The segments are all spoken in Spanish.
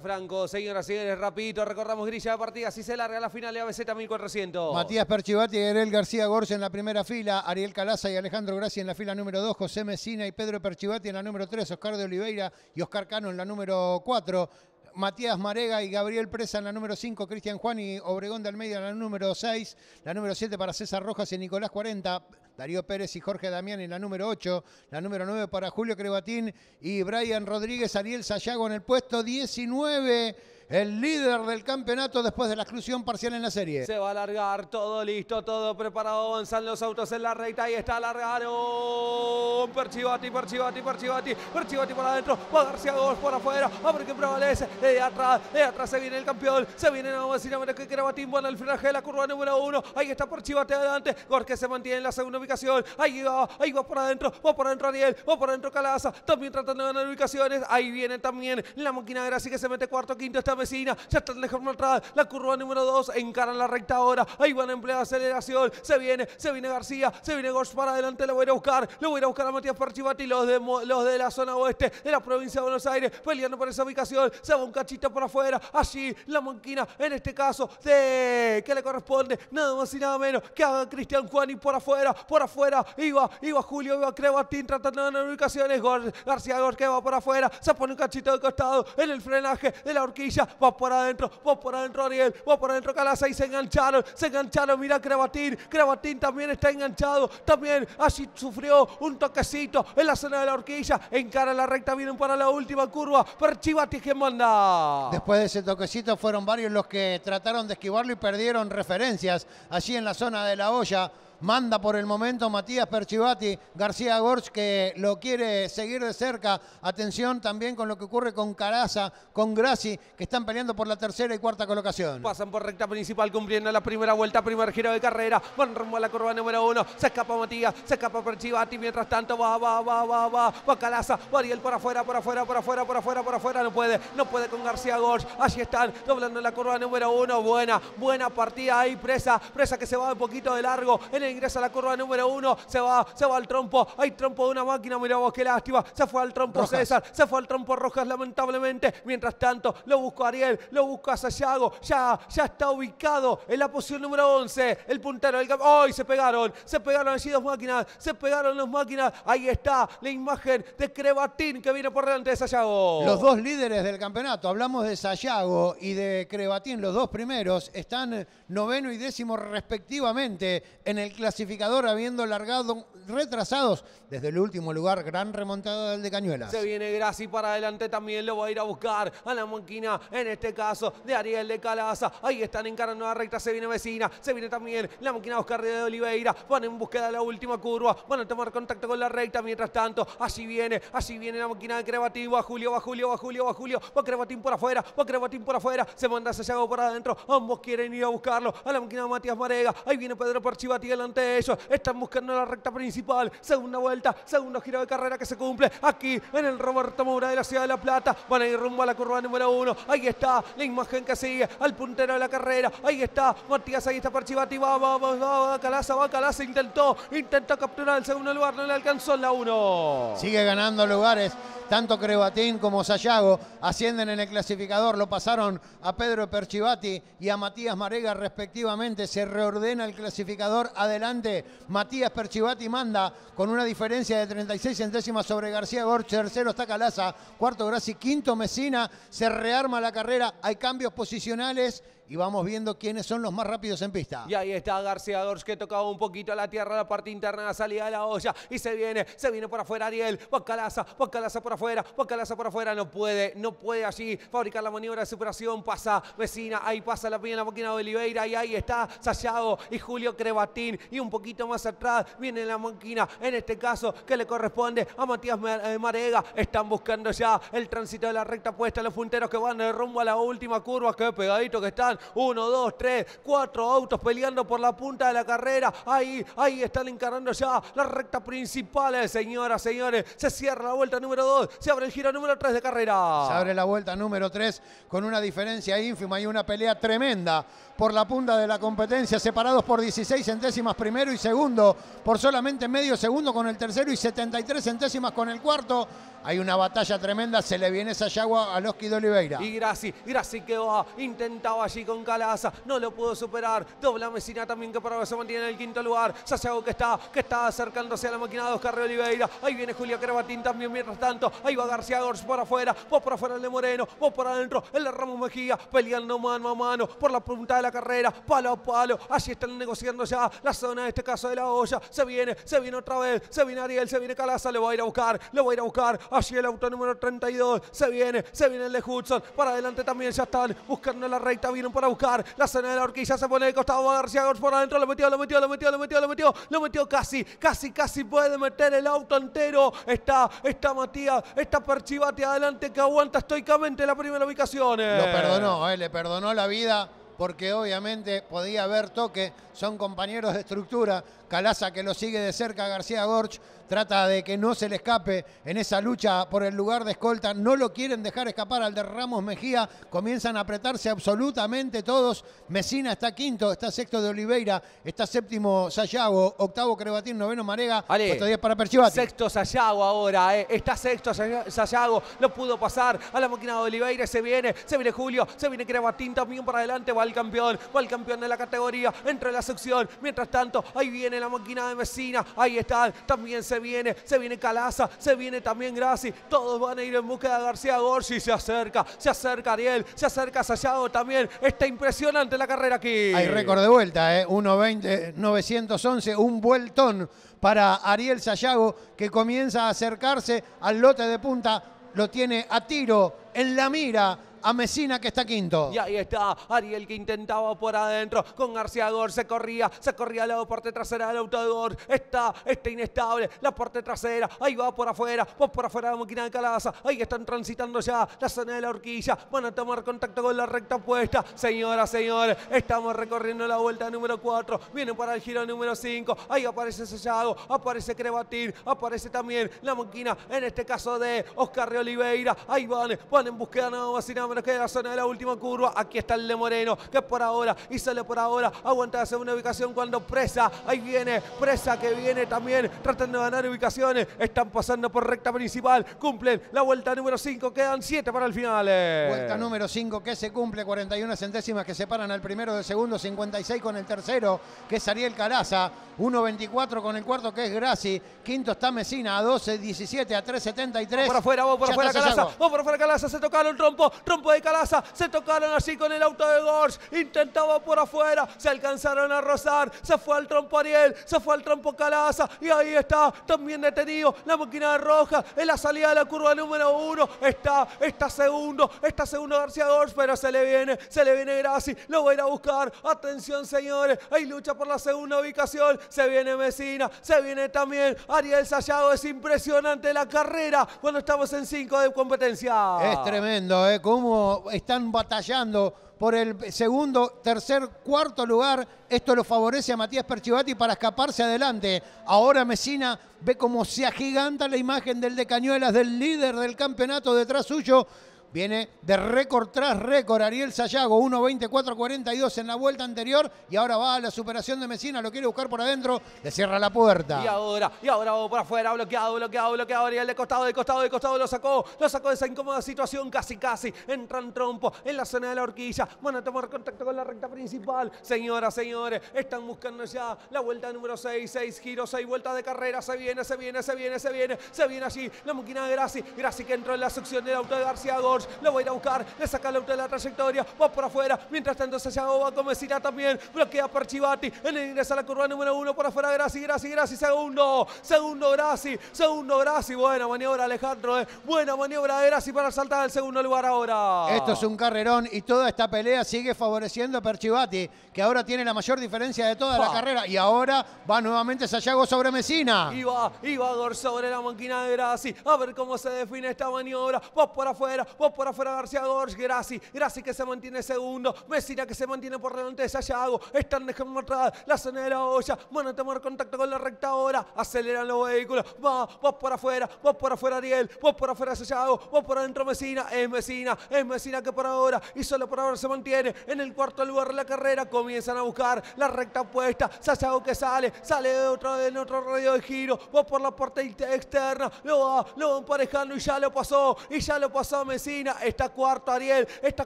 Franco. Señoras y señores, rapidito, recordamos grilla de partida. Así se larga la final de ABC 1400. Matías Perchivati, Ariel García Gorce en la primera fila, Ariel Calaza y Alejandro Gracia en la fila número 2, José Mesina y Pedro Perchivati en la número 3, Oscar de Oliveira y Oscar Cano en la número 4. Matías Marega y Gabriel Presa en la número 5, Cristian Juan y Obregón del Medio en la número 6, la número 7 para César Rojas y Nicolás 40, Darío Pérez y Jorge Damián en la número 8, la número 9 para Julio Crebatín y Brian Rodríguez, Ariel Sayago en el puesto 19 el líder del campeonato después de la exclusión parcial en la serie. Se va a alargar todo listo, todo preparado, avanzan los autos en la recta, y está, largaron, Perchivati, Perchivati, Perchivati, Perchivati por adentro, va a gol por afuera, a ver prevalece, de atrás, de atrás se viene el campeón, se viene a más y nada menos que bueno, el frenaje de la curva número uno, ahí está Perchivati adelante, porque se mantiene en la segunda ubicación, ahí va, ahí va por adentro, va por adentro Ariel, va por adentro Calaza, también tratando de ganar ubicaciones, ahí viene también la máquina Gracia que se mete cuarto, quinto, está vecina, ya está dejando atrás, la curva número 2, encaran la recta ahora, ahí van a emplear aceleración, se viene, se viene García, se viene Gorch para adelante, lo voy a buscar, lo voy a buscar a Matías Parchivati, los de, los de la zona oeste, de la provincia de Buenos Aires, peleando por esa ubicación, se va un cachito por afuera, allí la monquina, en este caso, de que le corresponde, nada más y nada menos, que haga Cristian Juan y por afuera, por afuera, iba, iba Julio, iba Crevatín tratando de ubicaciones, García Gor que va por afuera, se pone un cachito de costado en el frenaje de la horquilla, va por adentro, va por adentro Ariel, va por adentro Calasa y se engancharon, se engancharon. Mira Crebatín, Crebatín también está enganchado. También así sufrió un toquecito en la zona de la horquilla. Encara la recta, vienen para la última curva. Para Chivati que manda. Después de ese toquecito fueron varios los que trataron de esquivarlo y perdieron referencias allí en la zona de la olla. Manda por el momento Matías Perchivati, García Gorch que lo quiere seguir de cerca. Atención también con lo que ocurre con Caraza, con Graci, que están peleando por la tercera y cuarta colocación. Pasan por recta principal cumpliendo la primera vuelta, primer giro de carrera. Van rumbo a la curva número uno. Se escapa Matías, se escapa Perchivati. Mientras tanto va, va, va, va, va. Va Caraza, va Ariel por afuera, por afuera, por afuera, por afuera, por afuera. No puede, no puede con García Gorch. Allí están, doblando la curva número uno. Buena, buena partida ahí, presa, presa que se va un poquito de largo en el ingresa a la curva número uno, se va, se va al trompo, hay trompo de una máquina, mira vos qué lástima, se fue al trompo César, se fue al trompo Rojas lamentablemente, mientras tanto lo buscó Ariel, lo buscó a Sayago, ya, ya está ubicado en la posición número 11, el puntero del campo, ¡ay! se pegaron, se pegaron así dos máquinas, se pegaron las máquinas, ahí está la imagen de Crebatín que viene por delante de Sayago. Los dos líderes del campeonato, hablamos de Sayago y de Crebatín, los dos primeros están noveno y décimo respectivamente en el club clasificador, habiendo largado retrasados desde el último lugar. Gran remontada del de Cañuelas. Se viene Graci para adelante también, lo va a ir a buscar a la monquina en este caso de Ariel de Calaza. Ahí están en encarando nueva recta, se viene vecina, se viene también la máquina Oscar de Oliveira. Van en búsqueda de la última curva, van a tomar contacto con la recta. Mientras tanto, así viene, así viene la máquina de Crebatín. Va Julio, va Julio, va Julio, va Julio. Va Crebatín por afuera, va Crebatín por afuera. Se manda Sayago por adentro. Ambos quieren ir a buscarlo a la máquina de Matías Marega. Ahí viene Pedro Parchivati de ante ellos. Están buscando la recta principal. Segunda vuelta, segundo giro de carrera que se cumple aquí en el Roberto Moura de la Ciudad de La Plata. Van a ir rumbo a la curva número uno. Ahí está la imagen que sigue al puntero de la carrera. Ahí está Matías, ahí está Parchivati. Va, va, va, va, Calaza, va, Calaza. Intentó, intentó capturar el segundo lugar. No le alcanzó la uno. Sigue ganando lugares tanto Crebatín como Sayago ascienden en el clasificador, lo pasaron a Pedro Perchivati y a Matías Marega respectivamente. Se reordena el clasificador adelante. Matías Perchivati manda con una diferencia de 36 centésimas sobre García Gorch. Tercero está Calaza, cuarto Graci, quinto Mesina. Se rearma la carrera, hay cambios posicionales y vamos viendo quiénes son los más rápidos en pista. Y ahí está García Dors que tocaba un poquito a la tierra, la parte interna, la salida de la olla y se viene, se viene por afuera Ariel, Bacalaza, Bacalaza por afuera, Bacalaza por afuera, no puede, no puede allí fabricar la maniobra de superación, pasa vecina, ahí pasa la en la máquina de Oliveira y ahí está Sayago y Julio Crebatín y un poquito más atrás viene la máquina, en este caso que le corresponde a Matías eh, Marega, están buscando ya el tránsito de la recta puesta, los punteros que van de rumbo a la última curva, qué pegadito que están uno, dos, tres, cuatro autos peleando por la punta de la carrera. Ahí, ahí están encarando ya la recta principal, eh, señoras, señores. Se cierra la vuelta número dos. se abre el giro número tres de carrera. Se abre la vuelta número tres con una diferencia ínfima y una pelea tremenda por la punta de la competencia, separados por 16 centésimas primero y segundo, por solamente medio segundo con el tercero y 73 centésimas con el cuarto. Hay una batalla tremenda, se le viene esa yagua a Loski de Oliveira. Y Graci, Graci que va, ah, intentaba allí con Calaza, no lo pudo superar. Dobla Mesina también que para ver se mantiene en el quinto lugar. Saciago que está, que está acercándose a la máquina de Oscar Oliveira. Ahí viene Julio Crebatín también mientras tanto. Ahí va García Gors por afuera, vos por afuera el de Moreno, vos por adentro, el de Ramos Mejía, peleando mano a mano por la punta de la carrera, palo a palo. así están negociando ya la zona de este caso de la olla. Se viene, se viene otra vez, se viene Ariel, se viene Calaza, le va a ir a buscar, le va a ir a buscar. Allí el auto número 32, se viene, se viene el de Hudson. Para adelante también ya están buscando la recta, viene un para buscar la zona de la horquilla. Se pone de costado García Gómez por adentro. Lo metió, lo metió, lo metió, lo metió, lo metió. Lo metió casi, casi, casi puede meter el auto entero. Está, está Matías, está Perchivate adelante que aguanta estoicamente la primera ubicación. Lo perdonó, eh, le perdonó la vida porque obviamente podía haber toque, son compañeros de estructura, Calaza que lo sigue de cerca, García Gorch trata de que no se le escape en esa lucha por el lugar de escolta, no lo quieren dejar escapar al de Ramos Mejía, comienzan a apretarse absolutamente todos, Mesina está quinto, está sexto de Oliveira, está séptimo Sayago, octavo Crebatín, noveno Marega, hasta 10 para Perchivati. Sexto Sayago ahora, eh. está sexto Sayago, no pudo pasar a la máquina de Oliveira, se viene, se viene Julio, se viene Crebatín también para adelante, va el campeón, va el campeón de la categoría, entra la sección, mientras tanto ahí viene la máquina de Mesina, ahí está, también se se viene, se viene Calaza, se viene también Graci. Todos van a ir en búsqueda de García Gorsi. Se acerca, se acerca Ariel, se acerca sayago también. Está impresionante la carrera aquí. Hay récord de vuelta, ¿eh? 1.20, 911, un vueltón para Ariel Sayago que comienza a acercarse al lote de punta. Lo tiene a tiro en la mira a Mesina que está quinto. Y ahí está Ariel que intentaba por adentro con García se corría, se corría la parte trasera del autodor. Está, está inestable, la parte trasera, ahí va por afuera, va por afuera la máquina de Calaza, ahí están transitando ya la zona de la horquilla, van a tomar contacto con la recta puesta. Señoras, señores, estamos recorriendo la vuelta número 4, Vienen para el giro número 5, ahí aparece Sellado, aparece Crebatín, aparece también la máquina, en este caso de Oscar de Oliveira, ahí van, van en búsqueda nada más y nada que la zona de la última curva. Aquí está el de Moreno, que por ahora y sale por ahora. Aguanta hacer una ubicación cuando presa. Ahí viene, presa que viene también. Tratando de ganar ubicaciones. Están pasando por recta principal. Cumplen la vuelta número 5. Quedan 7 para el final. Vuelta número 5 que se cumple. 41 centésimas que separan al primero del segundo. 56 con el tercero, que es Ariel Caraza 1.24 con el cuarto, que es Graci. Quinto está Mesina a 12, 17, a 3.73. por afuera, vos por afuera Calaza. Vos por afuera Calaza. Se tocaron rompo rompo de Calaza, se tocaron así con el auto de Gors, intentaba por afuera, se alcanzaron a rozar, se fue al trompo Ariel, se fue al trompo Calaza y ahí está, también detenido, la máquina roja en la salida de la curva número uno, está, está segundo, está segundo García Gors, pero se le viene, se le viene Graci, lo va a ir a buscar, atención señores, hay lucha por la segunda ubicación, se viene Mesina, se viene también Ariel Sallado, es impresionante la carrera cuando estamos en cinco de competencia. Es tremendo, ¿eh? ¿Cómo están batallando por el segundo, tercer, cuarto lugar. Esto lo favorece a Matías Perchivati para escaparse adelante. Ahora Mesina ve cómo se agiganta la imagen del de Cañuelas, del líder del campeonato detrás suyo. Viene de récord tras récord Ariel Sayago, 1.24.42 en la vuelta anterior y ahora va a la superación de Mesina, lo quiere buscar por adentro, le cierra la puerta. Y ahora, y ahora va por afuera, bloqueado, bloqueado, bloqueado, Ariel de costado, de costado, de costado, lo sacó, lo sacó de esa incómoda situación, casi, casi, Entran en trompo, en la zona de la horquilla, van a tomar contacto con la recta principal. Señoras, señores, están buscando ya la vuelta número 6, 6 giros, 6 vueltas de carrera, se viene, se viene, se viene, se viene, se viene allí, la muquina de Graci, Graci que entró en la sección del auto de García le voy va a ir a buscar, le saca la de la trayectoria, va por afuera, mientras tanto se va con Mesina también, bloquea por Chivati, él ingresa a la curva número uno por afuera, Graci, Graci, Graci, segundo, segundo Graci, segundo Graci, buena maniobra Alejandro, eh. buena maniobra de Graci para saltar al segundo lugar ahora. Esto es un carrerón y toda esta pelea sigue favoreciendo a Perchivati, que ahora tiene la mayor diferencia de toda la carrera y ahora va nuevamente Sayago sobre Mesina. Iba, va, y sobre la máquina de Graci, a ver cómo se define esta maniobra, va por afuera, va por afuera García Gorge, Graci, Graci que se mantiene segundo, Mesina que se mantiene por delante de Sayago, están dejando atrás la zona de la olla, van a tomar contacto con la recta ahora, aceleran los vehículos, va, va por afuera, va por afuera Ariel, va por afuera Sayago, va por adentro Mesina, es Mesina, es Mesina que por ahora y solo por ahora se mantiene en el cuarto lugar de la carrera, comienzan a buscar la recta opuesta, Sayago que sale, sale de otro, en otro radio de giro, va por la puerta externa, lo va, lo va emparejando y ya lo pasó, y ya lo pasó Mesina está cuarto Ariel, está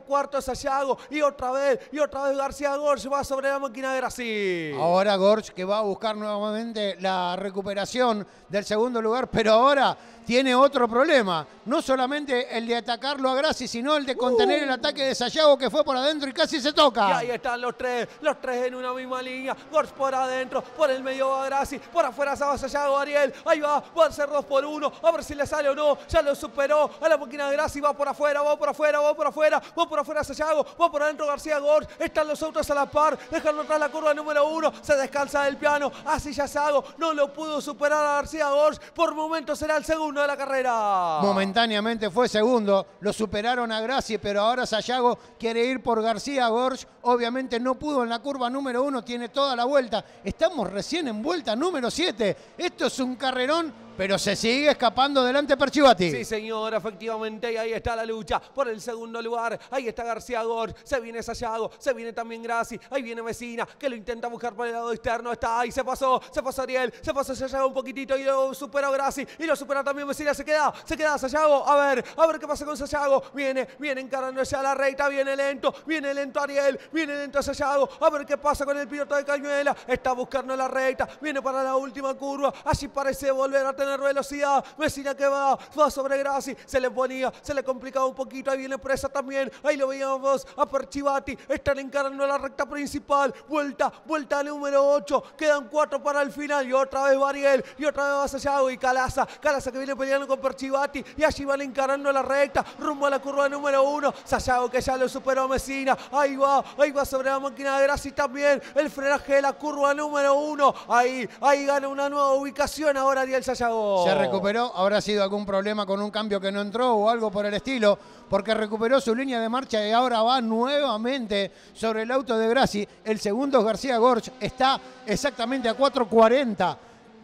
cuarto Sayago y otra vez, y otra vez García Gorge va sobre la máquina de Graci Ahora Gorch que va a buscar nuevamente la recuperación del segundo lugar, pero ahora tiene otro problema, no solamente el de atacarlo a Graci, sino el de uh. contener el ataque de Sayago que fue por adentro y casi se toca. Y ahí están los tres, los tres en una misma línea, Gorch por adentro, por el medio va Graci, por afuera Sayago Ariel, ahí va, va a ser dos por uno, a ver si le sale o no, ya lo superó, a la máquina de Graci va por afuera afuera, va por afuera, va por afuera, va por afuera Sayago, va por adentro García Gorge, están los otros a la par, dejan atrás la curva número uno, se descansa del piano, así ya Sago no lo pudo superar a García Gorge, por momento será el segundo de la carrera. Momentáneamente fue segundo, lo superaron a Gracie, pero ahora Sayago quiere ir por García Gorge, obviamente no pudo en la curva número uno, tiene toda la vuelta, estamos recién en vuelta número siete, esto es un carrerón pero se sigue escapando delante Perchivati. Sí, señor, efectivamente. Y ahí está la lucha por el segundo lugar. Ahí está García Gor. Se viene Sayago. Se viene también Graci. Ahí viene Mesina, que lo intenta buscar por el lado externo. Está ahí, se pasó. Se pasó Ariel. Se pasó Sayago un poquitito y lo superó Graci. Y lo supera también Mesina. Se queda, se queda Sayago. A ver, a ver qué pasa con Sayago. Viene, viene encarando a la recta. Viene lento, viene lento Ariel. Viene lento Sayago. A ver qué pasa con el piloto de Cañuela. Está buscando la recta. Viene para la última curva. Así parece volver a tener velocidad, Mesina que va, va sobre Graci, se le ponía, se le complicaba un poquito, ahí viene presa también, ahí lo veíamos a Perchivati, están encarando la recta principal, vuelta, vuelta número 8, quedan 4 para el final y otra vez Bariel y otra vez Sayago y Calaza, Calaza que viene peleando con Perchivati y allí van encarando la recta, rumbo a la curva número 1, Sayago que ya lo superó Mesina, ahí va, ahí va sobre la máquina de Graci también, el frenaje de la curva número 1, ahí, ahí gana una nueva ubicación ahora Ariel Sayago. Se recuperó, habrá sido algún problema con un cambio que no entró o algo por el estilo, porque recuperó su línea de marcha y ahora va nuevamente sobre el auto de Grassi. El segundo García Gorch, está exactamente a 4.40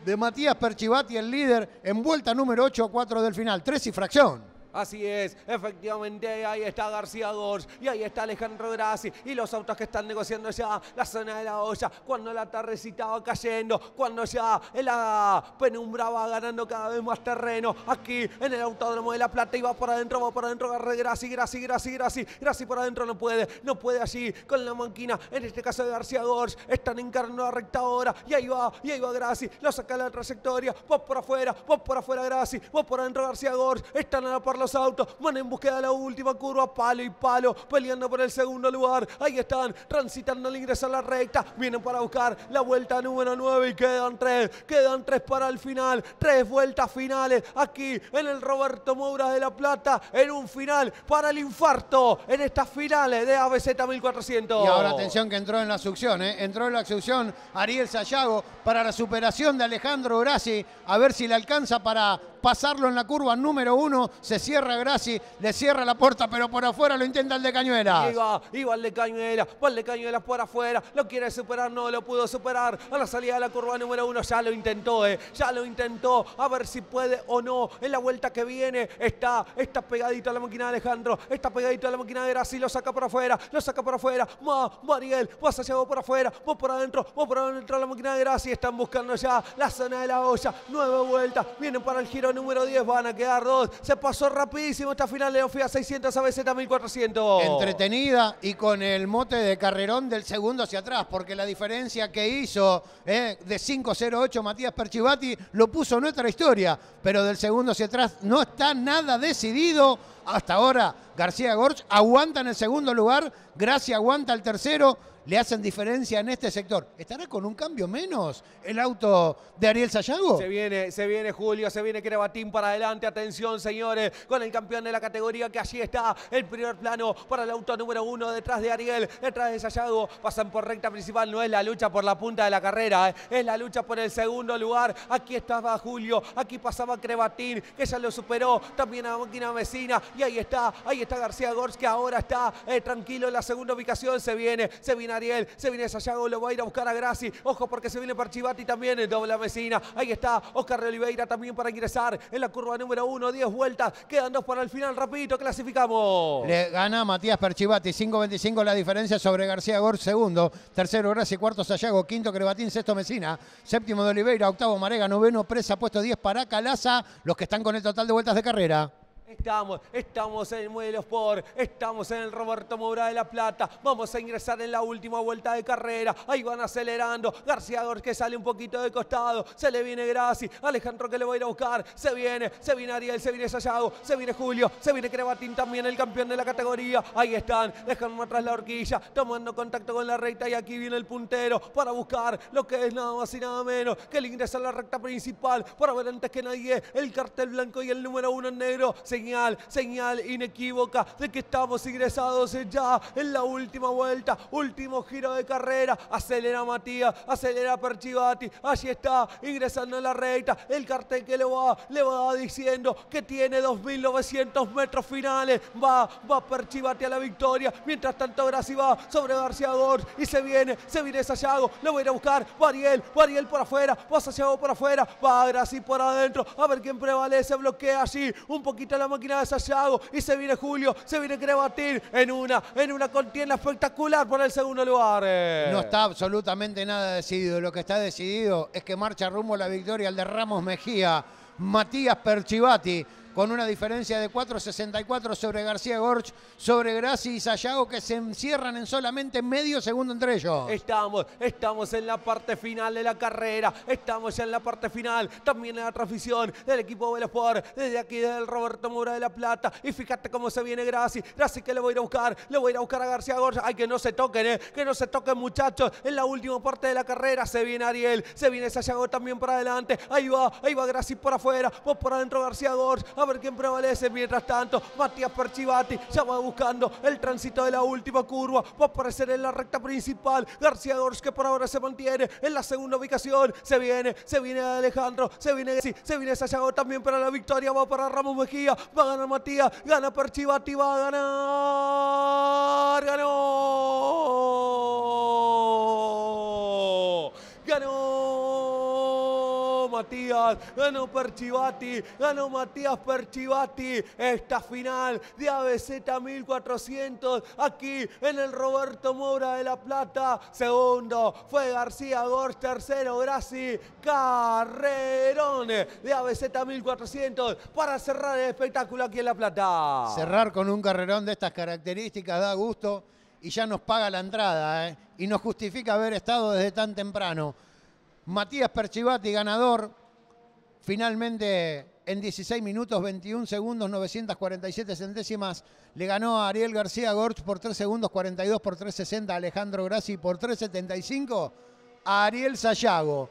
de Matías Perchivati, el líder, en vuelta número 8 a 4 del final, Tres y fracción. Así es, efectivamente, ahí está García Gors, y ahí está Alejandro Graci, y los autos que están negociando ya la zona de la olla, cuando la tarrecita va cayendo, cuando ya la penumbra va ganando cada vez más terreno, aquí en el Autódromo de La Plata y va por adentro, va por adentro, Grassi, Graci, Graci, Graci, Graci por adentro no puede, no puede allí con la manquina, en este caso de García Gors están encarnando la recta y ahí va, y ahí va Graci, lo saca la trayectoria, va por afuera, va por afuera Graci va por adentro García Gors, están a la autos, van en búsqueda de la última curva, palo y palo, peleando por el segundo lugar. Ahí están, transitando al ingreso a la recta, vienen para buscar la vuelta número 9 y quedan tres, quedan tres para el final, tres vueltas finales aquí en el Roberto Moura de La Plata, en un final para el infarto en estas finales de ABZ 1400. Y ahora atención que entró en la succión, ¿eh? entró en la succión Ariel Sayago para la superación de Alejandro Grassi, a ver si le alcanza para pasarlo en la curva número uno, se cierra Graci, le cierra la puerta, pero por afuera lo intenta el de Cañuelas. Iba, iba el de Cañuela, va el de Cañuelas por afuera, lo quiere superar, no lo pudo superar. A la salida de la curva número uno ya lo intentó, eh, ya lo intentó, a ver si puede o no. En la vuelta que viene está, está pegadito a la máquina de Alejandro, está pegadito a la máquina de Graci, lo saca por afuera, lo saca por afuera, más Mariel, vas hacia vos por afuera, vos por adentro, vos por adentro la máquina de Graci, están buscando ya la zona de la olla, nueva vuelta, vienen para el giro número 10 van a quedar dos. Se pasó rapidísimo esta final de Ofia 600 a BZ 1400. Entretenida y con el mote de carrerón del segundo hacia atrás, porque la diferencia que hizo eh, de 8 Matías Perchivati lo puso en otra historia, pero del segundo hacia atrás no está nada decidido hasta ahora García Gorch, en el segundo lugar, Gracia aguanta el tercero, le hacen diferencia en este sector. ¿Estará con un cambio menos el auto de Ariel Sayago? Se viene, se viene Julio, se viene Crebatín para adelante. Atención, señores, con el campeón de la categoría que allí está. El primer plano para el auto número uno detrás de Ariel, detrás de Sayago. Pasan por recta principal. No es la lucha por la punta de la carrera, eh, es la lucha por el segundo lugar. Aquí estaba Julio, aquí pasaba Crebatín, que ya lo superó. También a Máquina Vecina, y ahí está, ahí está García Gors que ahora está eh, tranquilo en la segunda ubicación, se viene, se viene Ariel, se viene Sayago, lo va a ir a buscar a Graci, ojo porque se viene Perchivati también en doble vecina. ahí está Oscar de Oliveira también para ingresar en la curva número uno, 10 vueltas, quedan dos para el final, rapidito, clasificamos. Le gana Matías Perchivati, 5.25 la diferencia sobre García Gors, segundo, tercero Graci, cuarto Sayago, quinto Crebatín, sexto Mesina, séptimo de Oliveira, octavo Marega, noveno Presa, puesto 10 para Calaza, los que están con el total de vueltas de carrera. Estamos, estamos en el Muelle Sport, estamos en el Roberto Moura de la Plata, vamos a ingresar en la última vuelta de carrera, ahí van acelerando, García que sale un poquito de costado, se le viene Graci, Alejandro que le va a ir a buscar, se viene, se viene Ariel, se viene Sayago, se viene Julio, se viene Crebatín también, el campeón de la categoría, ahí están, dejando atrás la horquilla, tomando contacto con la recta y aquí viene el puntero para buscar lo que es nada más y nada menos que el ingreso a la recta principal, para ver antes que nadie el cartel blanco y el número uno en negro, señal, señal inequívoca de que estamos ingresados ya en la última vuelta, último giro de carrera. Acelera Matías, acelera Perchivati, allí está, ingresando en la recta. El cartel que le va, le va diciendo que tiene 2.900 metros finales. Va, va Perchivati a la victoria. Mientras tanto, Graci va sobre García Gors y se viene, se viene Sayago, lo voy a ir a buscar. Bariel, Variel por afuera, va Sayago por afuera, va Graci por adentro. A ver quién prevalece, bloquea allí un poquito la la máquina de Sayago y se viene Julio, se viene Crebatín en una, en una contienda espectacular por el segundo lugar. No está absolutamente nada decidido, lo que está decidido es que marcha rumbo a la victoria el de Ramos Mejía, Matías Perchivati con una diferencia de 4.64 sobre García Gorch, sobre Graci y Sayago, que se encierran en solamente medio segundo entre ellos. Estamos, estamos en la parte final de la carrera, estamos ya en la parte final, también en la transmisión del equipo Velosport, desde aquí del Roberto Mura de la Plata, y fíjate cómo se viene Graci, Graci que le voy a ir a buscar, le voy a ir a buscar a García Gorch, ay que no se toquen, eh, que no se toquen muchachos, en la última parte de la carrera se viene Ariel, se viene Sayago también para adelante, ahí va, ahí va Graci por afuera, vos por adentro García Gorch, a ver quién prevalece. Mientras tanto, Matías Perchivati ya va buscando el tránsito de la última curva. Va a aparecer en la recta principal. García Dors que por ahora se mantiene en la segunda ubicación. Se viene, se viene Alejandro, se viene sí, se viene Sayago también para la victoria. Va para Ramos Mejía, va a ganar Matías, gana Perchivati, va a ganar. ¡Ganó! Matías, ganó Perchivati, ganó Matías Perchivati. Esta final de ABZ 1400 aquí en el Roberto Moura de La Plata. Segundo fue García Gors, tercero Graci Carrerón de ABZ 1400 para cerrar el espectáculo aquí en La Plata. Cerrar con un carrerón de estas características da gusto y ya nos paga la entrada ¿eh? y nos justifica haber estado desde tan temprano. Matías Perchivati, ganador, finalmente en 16 minutos, 21 segundos, 947 centésimas, le ganó a Ariel García Gorch por 3 segundos, 42 por 360, Alejandro Grassi por 375, a Ariel Sayago.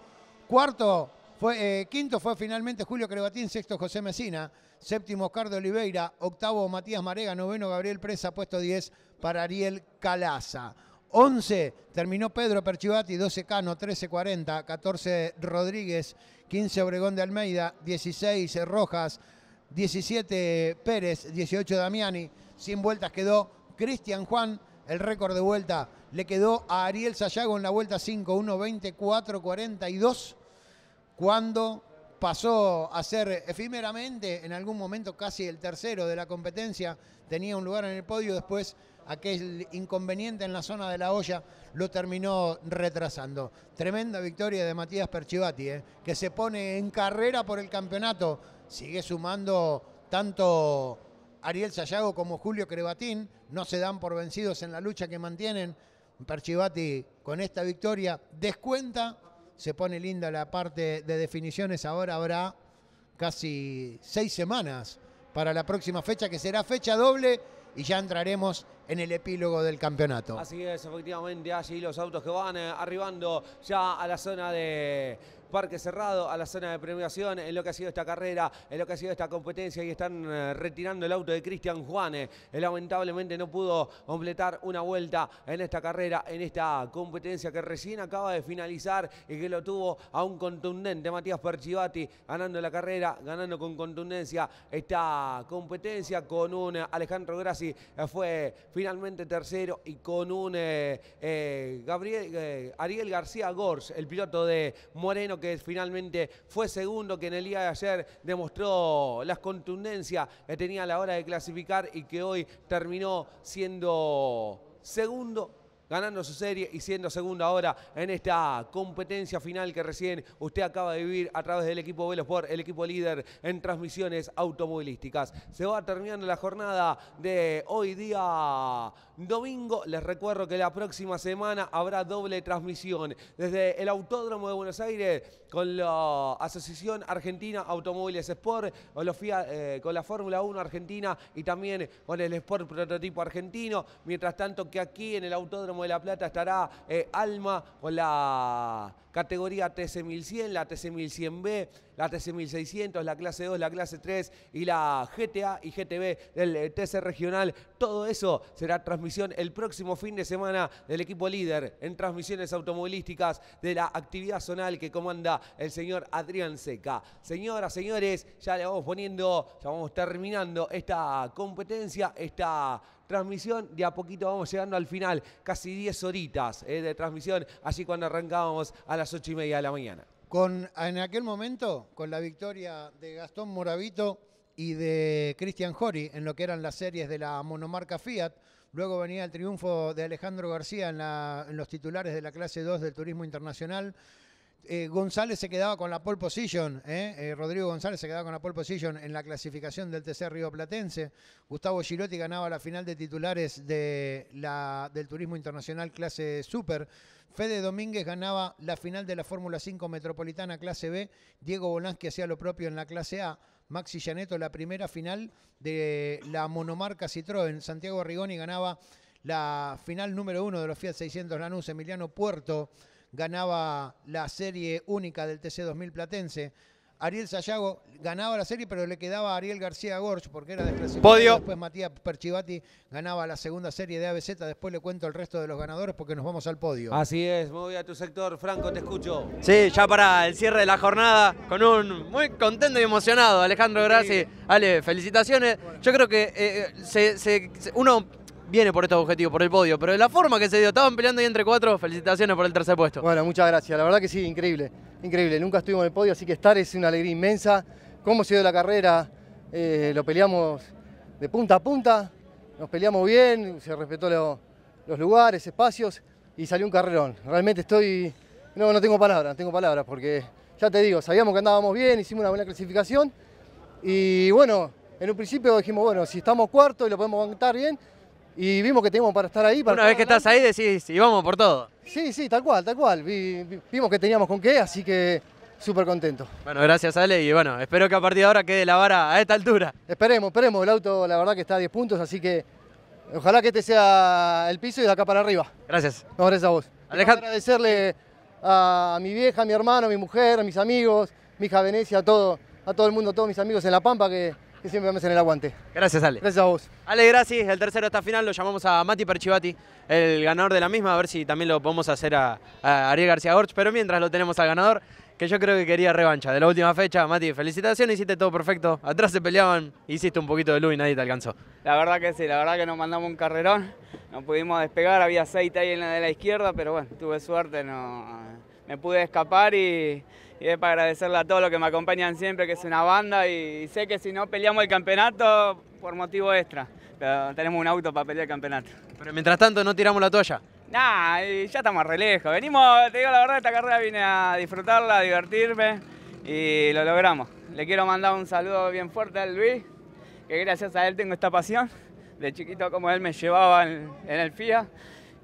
Cuarto fue, eh, quinto fue finalmente Julio Crebatín, sexto José Mesina, séptimo Oscar de Oliveira, octavo Matías Marega, noveno Gabriel Presa, puesto 10 para Ariel Calaza. 11 terminó Pedro Perchivati, 12 Cano, 13 40, 14 Rodríguez, 15 Obregón de Almeida, 16 Rojas, 17 Pérez, 18 Damiani. 100 vueltas quedó Cristian Juan, el récord de vuelta le quedó a Ariel Sayago en la vuelta 5, 1, 24, 42, cuando pasó a ser efímeramente, en algún momento casi el tercero de la competencia, tenía un lugar en el podio, después aquel inconveniente en la zona de la olla lo terminó retrasando. Tremenda victoria de Matías Perchivati, eh, que se pone en carrera por el campeonato. Sigue sumando tanto Ariel Sayago como Julio Crebatín. No se dan por vencidos en la lucha que mantienen. Perchivati con esta victoria descuenta. Se pone linda la parte de definiciones. Ahora habrá casi seis semanas para la próxima fecha, que será fecha doble y ya entraremos en el epílogo del campeonato. Así es, efectivamente, allí los autos que van eh, arribando ya a la zona de Parque Cerrado a la zona de premiación en lo que ha sido esta carrera, en lo que ha sido esta competencia y están eh, retirando el auto de Cristian Juanes. Eh, lamentablemente no pudo completar una vuelta en esta carrera, en esta competencia que recién acaba de finalizar y que lo tuvo a un contundente Matías Perchivati ganando la carrera, ganando con contundencia esta competencia con un eh, Alejandro Grassi fue finalmente tercero y con un Gabriel, Ariel García Gors, el piloto de Moreno que finalmente fue segundo, que en el día de ayer demostró las contundencias que tenía a la hora de clasificar y que hoy terminó siendo segundo ganando su serie y siendo segundo ahora en esta competencia final que recién usted acaba de vivir a través del equipo Velosport, el equipo líder en transmisiones automovilísticas. Se va terminando la jornada de hoy día domingo. Les recuerdo que la próxima semana habrá doble transmisión desde el Autódromo de Buenos Aires con la Asociación Argentina Automóviles Sport, con, eh, con la Fórmula 1 Argentina y también con el Sport Prototipo Argentino. Mientras tanto que aquí en el Autódromo de La Plata estará eh, Alma con la categoría TC1100, la TC1100B, la TC1600, la clase 2, la clase 3 y la GTA y GTB del eh, TC regional. Todo eso será transmisión el próximo fin de semana del equipo líder en transmisiones automovilísticas de la actividad zonal que comanda el señor Adrián Seca. Señoras, señores, ya le vamos poniendo, ya vamos terminando esta competencia, esta transmisión, de a poquito vamos llegando al final, casi 10 horitas eh, de transmisión, así cuando arrancábamos a las 8 y media de la mañana. Con, en aquel momento, con la victoria de Gastón Moravito y de Cristian Jori en lo que eran las series de la monomarca Fiat, Luego venía el triunfo de Alejandro García en, la, en, los titulares de la clase 2 del Turismo Internacional. Eh, González se quedaba con la pole position, ¿eh? Eh, Rodrigo González se quedaba con la pole position en la clasificación del TC Río Platense, Gustavo Girotti ganaba la final de titulares de la, del Turismo Internacional clase Super, Fede Domínguez ganaba la final de la Fórmula 5 Metropolitana clase B, Diego Bolansky hacía lo propio en la clase A, Maxi Llaneto la primera final de la monomarca Citroën, Santiago Rigoni ganaba la final número uno de los Fiat 600 Lanús, Emiliano Puerto ganaba la serie única del TC 2000 Platense. Ariel Sayago ganaba la serie, pero le quedaba a Ariel García Gorch porque era desclasificado. Podio. Después Matías Perchivati ganaba la segunda serie de ABZ. Después le cuento el resto de los ganadores porque nos vamos al podio. Así es, Muy voy a tu sector. Franco, te escucho. Sí, ya para el cierre de la jornada, con un muy contento y emocionado Alejandro Graci. Ale, felicitaciones. Yo creo que eh, eh, uno viene por estos objetivos, por el podio, pero de la forma que se dio, estaban peleando ahí entre cuatro, felicitaciones por el tercer puesto. Bueno, muchas gracias, la verdad que sí, increíble, increíble, nunca estuvimos en el podio, así que estar es una alegría inmensa, cómo se dio la carrera, eh, lo peleamos de punta a punta, nos peleamos bien, se respetó los lugares, espacios y salió un carrerón. Realmente estoy, no, no tengo palabras, no tengo palabras porque ya te digo, sabíamos que andábamos bien, hicimos una buena clasificación y bueno, en un principio dijimos, bueno, si estamos cuarto y lo podemos aguantar bien, y vimos que teníamos para estar ahí. Una vez que estás ahí decís, y vamos por todo. Sí, sí, tal cual, tal cual. vimos que teníamos con qué, así que súper contento. Bueno, gracias Ale y bueno, espero que a partir de ahora quede la vara a esta altura. Esperemos, esperemos. El auto la verdad que está a 10 puntos, así que ojalá que este sea el piso y de acá para arriba. Gracias. No, gracias a vos. Alejandro. Agradecerle a mi vieja, a mi hermano, a mi mujer, a mis amigos, mi hija Venecia, a todo, a todo el mundo, a todos mis amigos en La Pampa que que siempre me en el aguante. Gracias, Ale. Gracias a vos. Ale, gracias. El tercero hasta final lo llamamos a Mati Perchivati, el ganador de la misma, a ver si también lo podemos hacer a, Ariel García Orch. Pero mientras lo tenemos al ganador, que yo creo que quería revancha de la última fecha. Mati, felicitaciones, hiciste todo perfecto. Atrás se peleaban, hiciste un poquito de luz y nadie te alcanzó. La verdad que sí, la verdad que nos mandamos un carrerón. No pudimos despegar, había aceite ahí en la de la izquierda, pero bueno, tuve suerte, no, me pude escapar y, es para agradecerle a todos los que me acompañan siempre, que es una banda y, sé que si no peleamos el campeonato por motivo extra, pero tenemos un auto para pelear el campeonato. Pero mientras tanto no tiramos la toalla. Nah, ya estamos re lejos. Venimos, te digo la verdad, esta carrera vine a disfrutarla, a divertirme y lo logramos. Le quiero mandar un saludo bien fuerte a Luis, que gracias a él tengo esta pasión. De chiquito como él me llevaba en, el FIA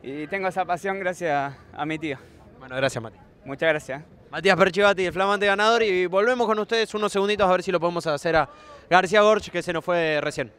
y tengo esa pasión gracias a, a mi tío. Bueno, gracias Mati. Muchas gracias. Matías Perchivati, el flamante ganador, y volvemos con ustedes unos segunditos a ver si lo podemos hacer a García Gorch, que se nos fue recién.